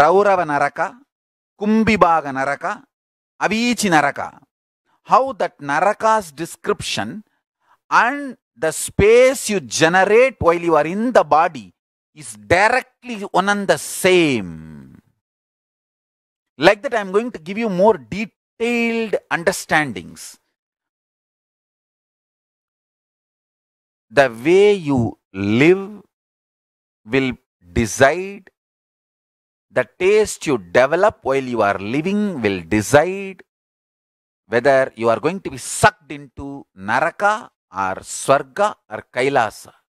ರೌರವ naraka Kumbhipaka naraka Avichi naraka how that narakas description and the space you generate while you are in the body is directly one and the same. Like that, I am going to give you more detailed understandings. The way you live will decide the taste you develop while you are living will decide whether you are going to be sucked into Naraka or Swarga or Kailasa.